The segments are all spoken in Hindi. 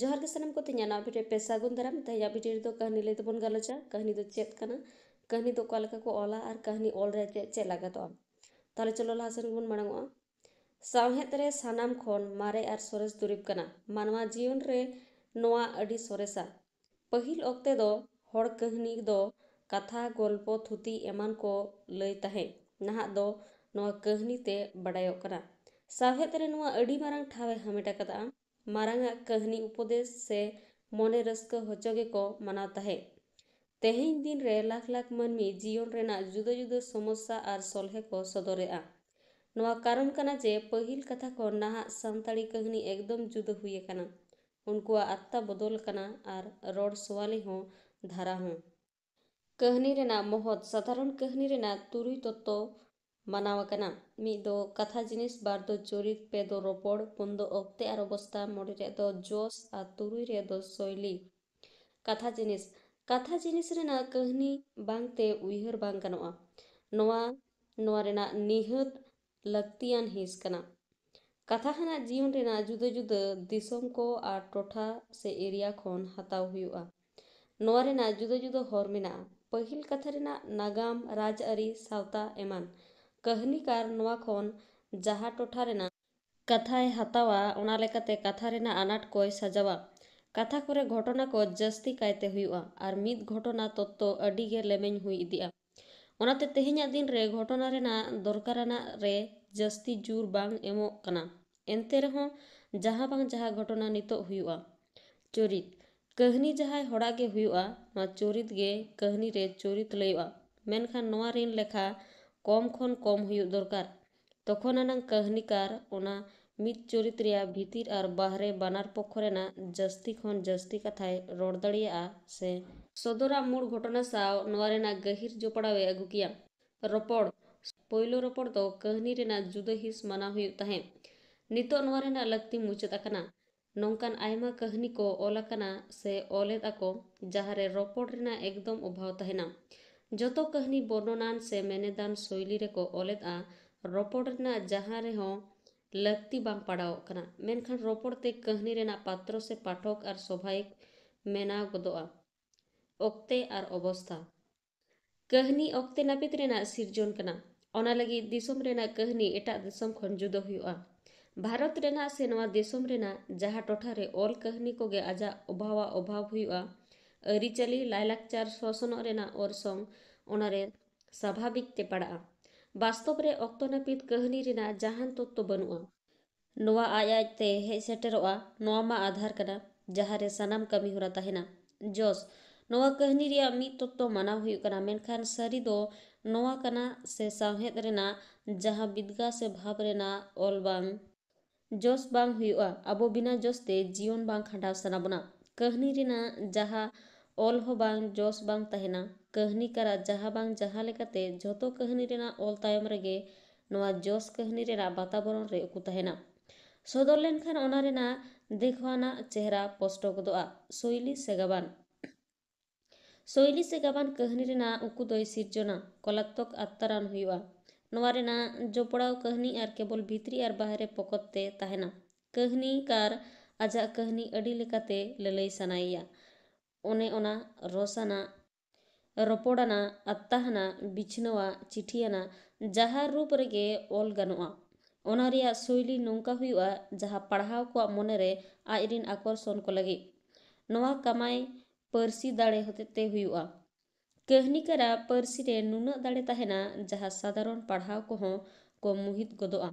जोहर के सामान को तेज भिडियो पेशा गुण दाराम तेज भिडियो तो कहानी लैद बन गलोचा कहानी चेक कर कहानी तो कालका को ओला और कहानी ओल चे लगा तेल चलो लहासन बन माड़ सहेद सनाम मारे और सरस दुरीब कर मानवा जीवन रे सरसा पहल अक्त कहानी कथा गल्प थुति एमान को लैता नहा कहानी तेडाय सहेद ठावे हमेट मारंग कहनी उपदेश से मने रसक को माना तहे तेह दिन रे लाख लाख मानवी जीवन जुदा जुदा समस्या और सलहे को सदरेगा नवा कारण कना जे पहिल कथा को नाहा सांताली कहनी एकदम जुदा हुए कना आत्ता बदल कना और रोड सवाली हो धारा हो कहनी महत साधारण कहनी तुरु तुरुई तत्व तो तो ᱢᱟᱱᱟᱣ ᱟᱠᱟᱱᱟ ᱢᱤᱫ ᱫᱚ ᱠᱟᱛᱷᱟ ᱡᱤᱱᱤᱥ ᱵᱟᱨ ᱫᱚ ᱪᱚᱨᱤᱛ ᱯᱮ ᱫᱚ ᱨᱚᱯᱚᱲ ᱯᱩᱱ ᱫᱚ ᱚᱠᱛᱮ ᱟᱨ ᱚᱵᱚᱥᱛᱟ ᱢᱚᱬᱮ ᱨᱮᱭᱟᱜ ᱫᱚ ᱡᱚᱥ ᱟᱨ ᱛᱩᱨᱩᱭ ᱨᱮᱭᱟᱜ ᱫᱚ ᱥᱳᱭᱞᱤ ᱠᱟᱛᱷᱟ ᱡᱤᱱᱤᱥ ᱠᱟᱛᱷᱟ ᱡᱤᱱᱤᱥ ᱨᱮᱱᱟᱜ ᱠᱟᱹᱦᱱᱤ ᱵᱟᱝᱛᱮ ᱩᱭᱦᱟᱹᱨ ᱵᱟᱝ ᱜᱟᱱᱚᱜᱼᱟ ᱱᱚᱣᱟ ᱱᱚᱣᱟ ᱨᱮᱱᱟᱜ ᱱᱤᱦᱟᱹᱛ ᱞᱟᱹᱠᱛᱤᱭᱟᱱ ᱦᱤᱸᱥ ᱠᱟᱱᱟ ᱠᱟᱛᱷᱟ ᱦᱟᱱᱟᱜ ᱡᱤᱭᱚᱱ ᱨᱮᱱᱟᱜ ᱡᱩᱫᱟᱹ ᱡᱩᱫᱟᱹ ᱫᱤᱥᱚᱢ ᱠᱚ ᱟᱨ ᱴᱚᱴᱷᱟ ᱥᱮ ᱮᱨᱤᱭᱟ ᱠᱷᱚᱱ ᱦᱟᱛᱟᱣ ᱦᱩᱭᱩᱜᱼᱟ ᱱᱚᱣᱟ ᱨᱮᱱᱟᱜ ᱡᱩᱫᱟᱹ ᱡᱩᱫᱟᱹ ᱦᱚᱨ ᱢᱮᱱᱟᱜᱼᱟ ᱯᱟᱹᱦᱤᱞ ᱠᱟᱛᱷᱟ ᱨᱮᱱᱟᱜ ᱱᱟᱜᱟᱢ ᱨᱟᱡᱽᱟᱹᱨᱤ ᱥᱟᱶᱛᱟ ᱮᱢᱟᱱ ᱠᱟᱹᱦᱱᱤᱠᱟᱨ ᱱᱚᱣᱟ ᱠᱷᱚᱱ ᱡᱟᱦᱟᱸ ᱴᱚᱴᱷᱟ ᱨᱮᱱᱟᱜ ᱠᱟᱛᱷᱟᱭ ᱦᱟᱛᱟᱣᱟ ᱚᱱᱟ ᱞᱮᱠᱟᱛᱮ ᱠᱟᱛᱷᱟ ᱨᱮᱱᱟᱜ ᱟᱱᱟᱴ ᱠᱚᱭ ᱥᱟᱡᱟᱣᱟ ᱠᱟᱛᱷᱟ ᱠᱚᱨᱮ ᱜᱷᱚᱴᱚᱱᱟ ᱠᱚ ᱡᱟᱹᱥᱛᱤ ᱠᱟᱭᱛᱮ ᱦᱩᱭᱩᱜᱼᱟ ᱟᱨ ᱢᱤᱫ ᱜᱷᱚᱴᱚᱱᱟ ᱛᱚᱛᱛᱚ ᱟᱹᱰᱤᱜᱮ ᱞᱮᱢᱮᱧ ᱦᱩᱭ ᱤᱫᱤᱜᱼᱟ ᱚᱱᱟᱛᱮ ᱛᱮᱦᱮᱧᱟᱜ ᱫᱤᱱᱨᱮ ᱜᱷᱚᱴᱚᱱᱟ ᱨᱮᱱᱟᱜ ᱫᱚᱨᱠᱟᱨᱟᱱᱟᱜ ᱨᱮ ᱡᱟᱹᱥᱛᱤ ᱡᱳᱨ ᱵᱟᱝ ᱮᱢᱚᱜ ᱠᱟᱱᱟ ᱮᱱᱛᱮ ᱨᱮᱦᱚᱸ ᱡᱟᱦᱟᱸ ᱵᱟᱝ ᱡᱟᱦᱟᱸ ᱜᱷᱚᱴᱚᱱᱟ ᱱᱤᱛᱚᱜ ᱦᱩᱭᱩᱜᱼᱟ ᱪᱚᱨᱤᱛ ᱠᱟᱹᱦᱱᱤ ᱡᱟᱦᱟᱸᱭ ᱦᱚᱲᱟᱜ ᱜᱮ ᱦᱩᱭᱩᱜᱼᱟ ᱱᱚᱣᱟ ᱪᱚᱨᱤᱛ ᱜᱮ ᱠᱟᱹᱦᱱᱤ ᱨᱮ ᱪᱚᱨᱤᱛ ᱞᱟᱹᱭᱚᱜᱼᱟ ᱢᱮᱱᱠᱷᱟᱱ ᱱᱚᱣᱟ ᱨᱤᱱ ᱞᱮᱠᱷᱟ कम खन कम दरकार तक कार चरित्र भर और बहरे बनार पक्ष जस्ती खन जस्ती कथा रड़ दड़ा से सदर घटना साव ना गहिर जोपड़ा अगू किया रोपड़ पोलो रोपड़ तो कहनी जुदे हिस माना तहे नितना लगती मुचाद नौकान आमा कहनी को ओलकना से ओलेद जहाँ रोपड़ एकदम अभाव तहना ᱡᱚᱛᱚ ᱠᱟᱹᱦᱱᱤ ᱵᱚᱨᱱᱚᱱᱟᱱ ᱥᱮ ᱢᱮᱱᱮᱫᱟᱱ ᱥᱳᱭᱞᱤ ᱨᱮᱠᱚ ᱚᱞᱮᱫᱼᱟ ᱨᱚᱯᱚᱲ ᱨᱮᱱᱟᱜ ᱡᱟᱦᱟᱸ ᱨᱮᱦᱚᱸ ᱞᱟᱹᱠᱛᱤ ᱵᱟᱝ ᱯᱟᱲᱟᱣᱚᱜ ᱠᱟᱱᱟ ᱢᱮᱱᱠᱷᱟᱱ ᱨᱚᱯᱚᱲ ᱛᱮ ᱠᱟᱹᱦᱱᱤ ᱨᱮᱱᱟᱜ ᱯᱟᱛᱨᱚ ᱥᱮ ᱯᱟᱴᱷᱚᱠ ᱟᱨ ᱥᱚᱵᱷᱟᱭᱤᱠ ᱵᱮᱱᱟᱣ ᱜᱚᱫᱚᱜᱼᱟ ᱚᱠᱛᱮ ᱟᱨ ᱚᱵᱚᱥᱛᱷᱟ ᱠᱟᱹᱦᱱᱤ ᱚᱠᱛᱮ ᱱᱟᱹᱯᱤᱛ ᱨᱮᱱᱟᱜ ᱥᱤᱨᱡᱚᱱ ᱠᱟᱱᱟ ᱚᱱᱟ ᱞᱟᱹᱜᱤᱫ ᱫᱤᱥᱚᱢ ᱨᱮᱱᱟᱜ ᱠᱟᱹᱦᱱᱤ ᱮᱴᱟᱜ ᱫᱤᱥᱚᱢ ᱠᱷᱚᱱ ᱡᱩᱫᱟᱹ ᱦᱩᱭᱩᱜᱼᱟ ᱵᱷᱟᱨᱚᱛ ᱨᱮᱱᱟᱜ ᱥᱮ ᱱᱚᱣᱟ ᱫᱤᱥᱚᱢ ᱨᱮᱱᱟᱜ ᱡᱟᱦᱟᱸ ᱴᱚᱴᱷᱟᱨᱮ ᱚᱞ ᱠᱟᱹᱦᱱᱤ ᱠᱚᱜᱮ ᱟᱡᱟᱜ ᱚᱵᱷᱟᱣᱟᱜ ᱚᱵᱷᱟᱵᱽ ᱦᱩᱭᱩᱜᱼᱟ आरीचाली लाचार शसन और संग स्वाभाविक पड़ा वास्तव में अक्त नापित कहनी जहां तत्व बनुआ नवा आजते हे सेटेरमा आधार कर जहाँ सामान कमी होना जस नवा कहनी मी तत्व माना होना मेखान सारी दो से सहेद जहां विदगा से भाव ऑल बांग जस बांग अब बिना जसते जीवन बांग खांडा सामना कहनी जहां ऑल हो बांग जोस कहनी करा जहाँ बांग जहाँ लेकते जोतो कहनी रेना ऑल टाइम रगे नवा जोस कहनी रेना बाताबोरों रे कुतहना सोदोलेन खान ओना रेना देखवाना चेहरा पोस्टो को दोआ सोइली सेगबान सोइली सेगबान कहनी रेना उकु दोए सिर जोना कलत्तोक अत्तरान हुईवा नवा रेना जो पड़ाव कहनी अर केवल भीतरी अर बाहरे पकोते तहना कहनी कार अजा कहनी अड़ी लेकते ललई सनाइया ᱚᱱᱮ ᱚᱱᱟ ᱨᱚᱥᱟᱱᱟᱜ ᱨᱚᱯᱚᱲᱟᱱᱟᱜ ᱟᱛᱛᱟᱦᱟᱱᱟᱜ ᱵᱤᱪᱷᱱᱟᱹᱣᱟᱜ ᱪᱤᱴᱷᱤᱭᱟᱱᱟᱜ ᱡᱟᱦᱟᱸ ᱨᱩᱯ ᱨᱮᱜᱮ ᱚᱞ ᱜᱟᱱᱚᱜᱼᱟ ᱚᱱᱟ ᱨᱮᱭᱟᱜ ᱥᱳᱭᱞᱤ ᱱᱚᱝᱠᱟ ᱦᱩᱭᱩᱜᱼᱟ ᱡᱟᱦᱟᱸ ᱯᱟᱲᱦᱟᱣ ᱠᱚᱣᱟᱜ ᱢᱚᱱᱮᱨᱮ ᱟᱡᱨᱮᱱ ᱟᱠᱚᱨᱥᱚᱱ ᱠᱚ ᱞᱟᱹᱜᱤᱫ ᱱᱚᱣᱟ ᱠᱟᱢᱟᱭ ᱯᱟᱹᱨᱥᱤ ᱫᱟᱲᱮ ᱦᱚᱛᱮᱛᱮ ᱦᱩᱭᱩᱜᱼᱟ ᱠᱟᱹᱦᱱᱤᱠᱟᱨᱟᱜ ᱯᱟᱹᱨᱥᱤ ᱨᱮ ᱱᱩᱱᱟᱹᱜ ᱫᱟᱲᱮ ᱛᱟᱦᱮᱱᱟ ᱡᱟᱦᱟᱸ ᱥᱟᱫᱷᱟᱨᱚᱱ ᱯᱟᱲᱦᱟᱣ ᱠᱚᱦᱚᱸ ᱠᱚ ᱢᱩᱦᱤᱛ ᱜᱚᱫᱚᱜᱼᱟ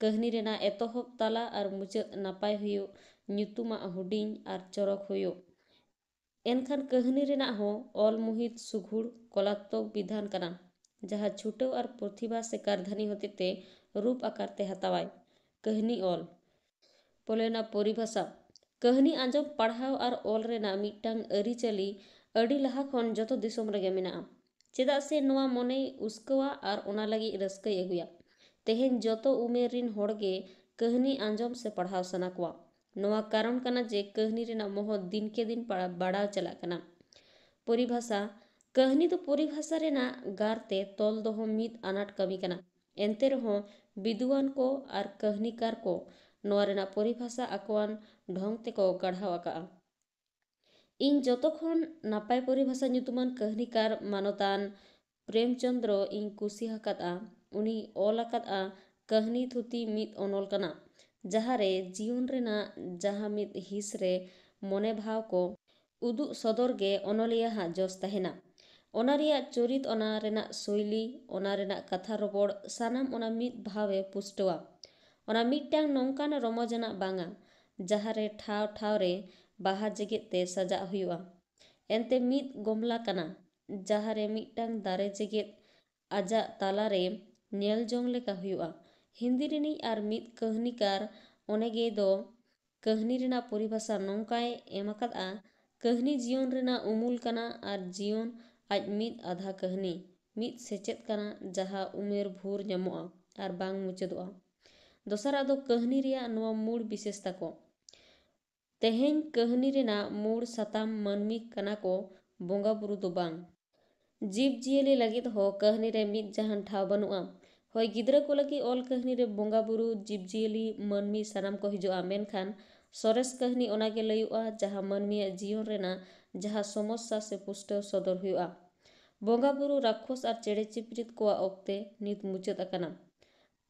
ᱠᱟᱹᱦᱱᱤ ᱨᱮᱱᱟᱜ ᱮᱛᱚᱦᱚᱵ ᱛᱟᱞᱟ ᱟᱨ ᱢᱩᱪᱟᱹᱫ ᱱᱟᱯᱟᱭ ᱦᱩᱭᱩᱜ ᱧᱩᱛᱩᱢᱟᱜ ᱦᱩᱰᱤᱧ ᱟᱨ ᱪᱚᱨᱚᱠ ᱦᱩᱭᱩᱜ एनखान कहनी ऑल मुहित सुघूर कलात्मक विधान करा जहाँ छुटे और प्रतिभा से कारधानी होते रूप आकार हतावाय कहनी ऑल पोलेना परिभाषा कहनी आज पढ़ा और ऑल रेना मिट्टांग अरी अड़ी लहा खन जो तो दिसम रगे मेना चेदा से नवा मने उस्कवा और ओना लगी रस्कई अगुया तेहेन जो तो उमेर कहनी आज से पढ़ा सना कोवा कारण का जे कहनी महत्व दिन के दिन बाढ़ चलना परिभाषा कहनी तो परिभाषा गारे तल दो मित अनाट कमी एनते रहों विद्वान को और कहनीकार को परिभाषा आकोन ढंग तक गढ़ावका इन जो खपाय परिभाषा नुतमान कहनीकार मानतान प्रेमचंद्र इन कुशी उन्हीं ऑल कहनी थुती मित अनल कना ᱡᱟᱦᱟᱸᱨᱮ ᱡᱤᱭᱚᱱ ᱨᱮᱱᱟᱜ ᱡᱟᱦᱟᱸ ᱢᱤᱫ ᱦᱤᱸᱥ ᱨᱮ ᱢᱚᱱᱮ ᱵᱷᱟᱣ ᱠᱚ ᱩᱫᱩᱜ ᱥᱚᱫᱚᱨ ᱜᱮ ᱚᱱᱚᱞᱤᱭᱟᱹᱣᱟᱜ ᱡᱚᱥ ᱛᱟᱦᱮᱱᱟ ᱚᱱᱟ ᱨᱮᱭᱟᱜ ᱪᱚᱨᱤᱛ ᱚᱱᱟ ᱨᱮᱱᱟᱜ ᱥᱳᱭᱞᱤ ᱚᱱᱟ ᱨᱮᱱᱟᱜ ᱠᱟᱛᱷᱟ ᱨᱚᱯᱚᱲ ᱥᱟᱱᱟᱢ ᱚᱱᱟ ᱢᱤᱫ ᱵᱷᱟᱣᱮ ᱯᱩᱥᱴᱟᱹᱣᱟ ᱚᱱᱟ ᱢᱤᱫᱴᱟᱝ ᱱᱚᱝᱠᱟᱱ ᱨᱚᱢᱚᱡᱟᱱᱟᱜ ᱵᱟᱝᱟ ᱡᱟᱦᱟᱸᱨᱮ ᱴᱷᱟᱶ ᱴᱷᱟᱶ ᱨᱮ ᱵᱟᱦᱟ ᱡᱮᱜᱮᱫ ᱛᱮ ᱥᱟᱡᱟᱜ ᱦᱩᱭᱩᱜᱼᱟ ᱮᱱᱛᱮ ᱢᱤᱫ ᱜᱚᱢᱞᱟ ᱠᱟᱱᱟ ᱡᱟᱦᱟᱸᱨᱮ ᱢᱤᱫᱴᱟᱝ ᱫᱟᱨᱮ ᱡᱮᱜᱮᱫ ᱟᱡᱟᱜ ᱛᱟᱞᱟᱨᱮ ᱧᱮᱞ ᱡᱚᱝ ᱞᱮᱠᱟ ᱦᱩᱭᱩᱜᱼᱟ हिंदी और मित कहनीकार अनेगे कहनी परिभाषा नौकाय कहनी जीवन रेना उमूल कना और जीवन आज मी आधा कहनी मित सेचेद कना जहा उमेर भूर और बांग दसारा दो कहनी मूल विशेषता को तेहन कहनी रेना मूल साताम मानमी कना को बंगा बुरु दो जीव जीली लगे हो कहनी रे ठाव बनुआ ᱦᱳᱭ ᱜᱤᱫᱽᱨᱟᱹ ᱠᱚ ᱞᱟᱹᱜᱤᱫ ᱚᱞ ᱠᱟᱹᱦᱱᱤ ᱨᱮ ᱵᱚᱸᱜᱟ ᱵᱩᱨᱩ ᱡᱤᱵᱽᱡᱤᱭᱟᱹᱞᱤ ᱢᱟᱹᱱᱢᱤ ᱥᱟᱱᱟᱢ ᱠᱚ ᱦᱤᱡᱩᱜᱼᱟ ᱢᱮᱱᱠᱷᱟᱱ ᱥᱚᱨᱮᱥ ᱠᱟᱹᱦᱱᱤ ᱚᱱᱟᱜᱮ ᱞᱟᱹᱭᱚᱜᱼᱟ ᱡᱟᱦᱟᱸ ᱢᱟᱹᱱᱢᱤᱭᱟᱜ ᱡᱤᱭᱚᱱ ᱨᱮᱱᱟᱜ ᱡᱟᱦᱟᱸ ᱥᱚᱢᱚᱥᱥᱟ ᱥᱮ ᱯᱩᱥᱴᱟᱹᱣ ᱥᱚᱫᱚᱨ ᱦᱩᱭᱩᱜᱼᱟ ᱵᱚᱸᱜᱟ ᱵᱩᱨᱩ ᱨᱟᱠᱷᱚᱥ ᱟᱨ ᱪᱮᱬᱮ ᱪᱤᱯᱨᱤᱫ ᱠᱚᱣᱟᱜ ᱚᱠᱛᱮ ᱱᱤᱛ ᱢᱩᱪᱟᱹᱫ ᱟᱠᱟᱱᱟ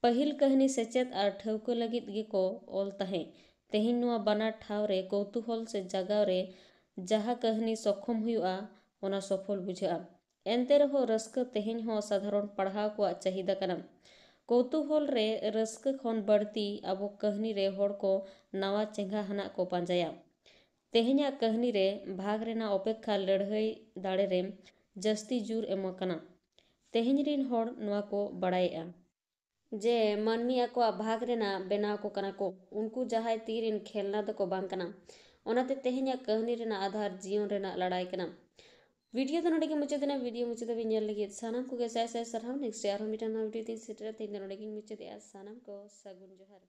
ᱯᱟᱹᱦᱤᱞ ᱠᱟᱹᱦᱱᱤ ᱥᱮᱪᱮᱫ ᱟᱨ ᱴᱷᱟᱹᱣᱠᱟᱹ ᱞᱟᱹᱜᱤᱫ ᱜᱮᱠᱚ ᱚᱞ ᱛᱟᱦᱮᱸᱫ ᱛᱮᱦᱮᱧ ᱱᱚᱣᱟ ᱵᱟᱱᱟᱨ ᱴᱷᱟᱶ ᱨᱮ ᱠᱚᱣᱛᱩᱦᱚᱞ ᱥᱮ ᱡᱟᱜᱟᱣ ᱨᱮ ᱡᱟᱦᱟᱸ ᱠᱟᱹᱦᱱᱤ ᱥᱚᱠᱷᱚᱢ ᱦᱩᱭᱩᱜᱼᱟ ᱚᱱᱟ ᱥᱚᱯᱷᱚᱞ ᱵᱩᱡᱷᱟᱹᱜᱼᱟ ᱮᱱᱛᱮ ᱨᱮᱦᱚᱸ ᱨᱟᱹᱥᱠᱟᱹ ᱛᱮᱦᱮᱧ ᱦᱚᱸ ᱥᱟᱫᱷᱟᱨᱚᱱ ᱯᱟᱲᱦᱟᱣ ᱠᱚᱣᱟᱜ ᱪᱟᱹᱦᱤᱫᱟ ᱠᱟᱱᱟ ᱠᱚᱣᱛᱩᱦᱚᱞ ᱨᱮ ᱨᱟᱹᱥᱠᱟᱹ ᱠᱷᱚᱱ ᱵᱟᱹᱲᱛᱤ ᱟᱵᱚ ᱠᱟᱹᱦᱱᱤ ᱨᱮ ᱦᱚᱲ ᱠᱚ ᱱᱟᱣᱟ ᱪᱮᱸᱜᱷᱟ ᱦᱟᱱᱟᱜ ᱠᱚ ᱯᱟᱸᱡᱟᱭᱟ ᱛᱮᱦᱮᱧᱟᱜ ᱠᱟᱹᱦᱱᱤ ᱨᱮ ᱵᱷᱟᱜᱽ ᱨᱮᱱᱟᱜ ᱚᱯᱮᱠᱠᱷᱟ ᱞᱟᱹᱲᱦᱟᱹᱭ ᱫᱟᱲᱮ ᱨᱮ ᱡᱟᱹᱥᱛᱤ ᱡᱳᱨ ᱮᱢ ᱟᱠᱟᱱᱟ ᱛᱮᱦᱮᱧ ᱨᱮᱱ ᱦᱚᱲ ᱱᱚᱣᱟ ᱠᱚ ᱵᱟᱲᱟᱭᱮᱜᱼᱟ ᱡᱮ ᱢᱟᱹᱱᱢᱤ ᱟᱠᱚᱣᱟᱜ ᱵᱷᱟᱜᱽ ᱨᱮᱱᱟᱜ ᱵᱮᱱᱟᱣ ᱠᱚ ᱠᱟᱱᱟ ᱠᱚ ᱩᱱᱠᱩ ᱡᱟᱦᱟᱸᱭ ᱛᱤᱨᱮᱱ ᱠᱷᱮᱞᱱᱟ ᱫᱚᱠᱚ ᱵᱟᱝ ᱠᱟᱱᱟ ᱚᱱᱟᱛᱮ ᱛᱮᱦᱮᱧᱟᱜ ᱠᱟᱹᱦᱱᱤ ᱨᱮᱱᱟᱜ ᱟᱫᱷᱟᱨ ᱡᱤᱭᱚᱱ ᱨᱮᱱᱟᱜ ᱞᱟᱲᱟᱭ ᱠᱟᱱᱟ ವಿಡಿಯೋದ ನೋಡಿಗೆ ಮುಚ್ಚದಿನ ವಿಡಿಯೋ ಮುಚ್ಚಿದ ವಿನ್ಯಲ್ಲಿಗೆ ಸನಮ್ಕುಗೆ ಸಹ ಸಹ ಸರ್ ಹಮ್ ನೆಕ್ಸ್ಟ್ ಯಾರು ಮೀಟರ್ ನಾವು ವಿಡಿಯೋ ತಿನ್ ಸಿಟ್ರ ತಿಂದ ನೋಡಿಗೆ ಮುಚ್ಚದೆ ಸನಮ್ಕೋ ಸಗುನ್ ಜೋಹರ್